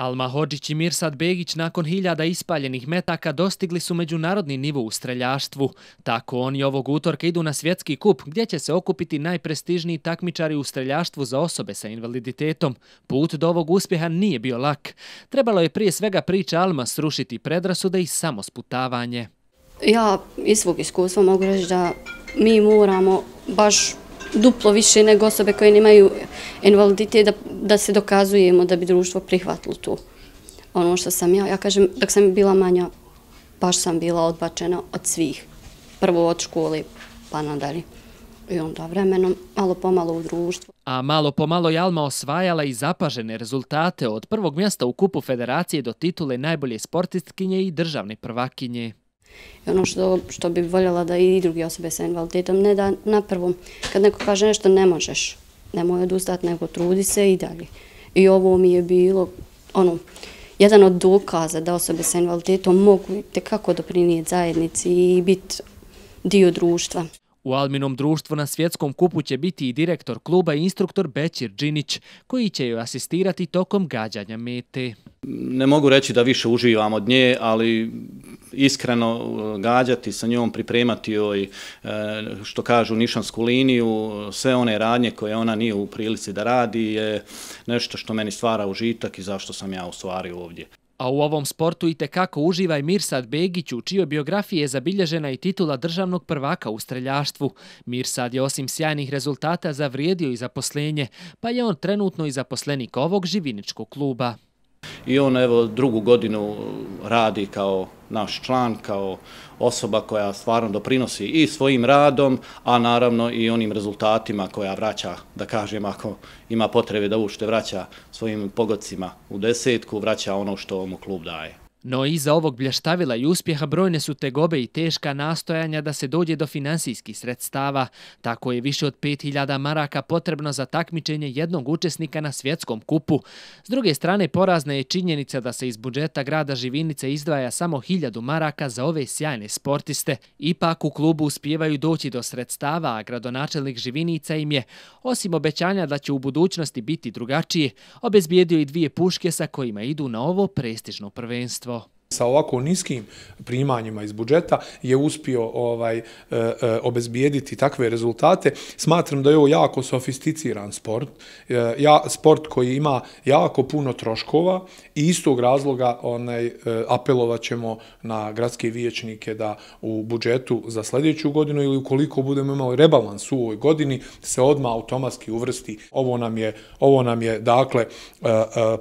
Alma Hođić i Mirsad Begić nakon hiljada ispaljenih metaka dostigli su međunarodni nivu u streljaštvu. Tako oni ovog utorka idu na svjetski kup gdje će se okupiti najprestižniji takmičari u streljaštvu za osobe sa invaliditetom. Put do ovog uspjeha nije bio lak. Trebalo je prije svega priča Alma srušiti predrasude i samosputavanje. Ja iz svog iskustva mogu reći da mi moramo baš duplo više nego osobe koje nemaju invaliditet da, se dokazujemo da bi društvo prihvatilo tu. Ono što sam ja, ja kažem, dok sam bila manja, baš sam bila odbačena od svih. Prvo od škole, pa nadalje. I onda vremenom, malo pomalo u društvu. A malo pomalo je Alma osvajala i zapažene rezultate od prvog mjesta u Kupu Federacije do titule najbolje sportistkinje i državne prvakinje. ono što, što bi voljela da i drugi osobe sa invaliditetom, ne da na prvom, kad neko kaže nešto ne možeš, nemoj odustati, nego trudi se i dalje. I ovo mi je bilo, ono, jedan od dokaza da osobe sa invaliditetom mogu tekako doprinijeti zajednici i biti dio društva. U Alminom društvu na svjetskom kupu će biti i direktor kluba i instruktor Bećir Džinić, koji će joj asistirati tokom gađanja mete. Ne mogu reći da više uživam od nje, ali iskreno uh, gađati sa njom, pripremati joj, uh, što kažu, nišansku liniju, sve one radnje koje ona nije u prilici da radi je nešto što meni stvara užitak i zašto sam ja u stvari ovdje. A u ovom sportu i tekako uživa i Mirsad Begić u čijoj biografiji je zabilježena i titula državnog prvaka u streljaštvu. Mirsad je osim sjajnih rezultata zavrijedio i zaposlenje, pa je on trenutno i zaposlenik ovog živiničkog kluba. I on evo drugu godinu radi kao naš član kao osoba koja stvarno doprinosi i svojim radom, a naravno i onim rezultatima koja vraća, da kažem, ako ima potrebe da ušte vraća svojim pogodcima u desetku, vraća ono što mu klub daje. No iza ovog blještavila i uspjeha brojne su tegobe i teška nastojanja da se dođe do finansijskih sredstava. Tako je više od 5000 maraka potrebno za takmičenje jednog učesnika na svjetskom kupu. S druge strane, porazna je činjenica da se iz budžeta grada Živinice izdvaja samo 1000 maraka za ove sjajne sportiste. Ipak u klubu uspjevaju doći do sredstava, a gradonačelnik Živinica im je, osim obećanja da će u budućnosti biti drugačiji, obezbijedio i dvije puške sa kojima idu na ovo prestižno prvenstvo sa ovako niskim primanjima iz budžeta je uspio ovaj e, e, obezbijediti takve rezultate. Smatram da je ovo jako sofisticiran sport, e, ja sport koji ima jako puno troškova i istog razloga onaj apelovaćemo na gradske vijećnike da u budžetu za sljedeću godinu ili ukoliko budemo imali rebalans u ovoj godini se odma automatski uvrsti. Ovo nam je ovo nam je dakle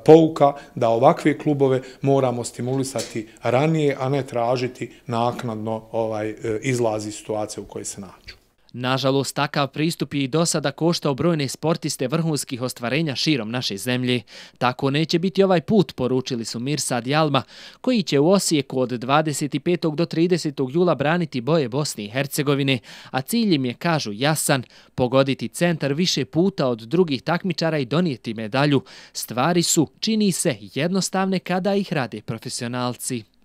pouka da ovakve klubove moramo stimulisati reagovati ranije, a ne tražiti naknadno ovaj, e, izlazi situacije u kojoj se nađu. Nažalost, takav pristup je i do sada koštao brojne sportiste vrhunskih ostvarenja širom naše zemlje. Tako neće biti ovaj put, poručili su Mirsad Jalma, koji će u Osijeku od 25. do 30. jula braniti boje Bosne i Hercegovine, a cilj im je, kažu jasan, pogoditi centar više puta od drugih takmičara i donijeti medalju. Stvari su, čini se, jednostavne kada ih rade profesionalci.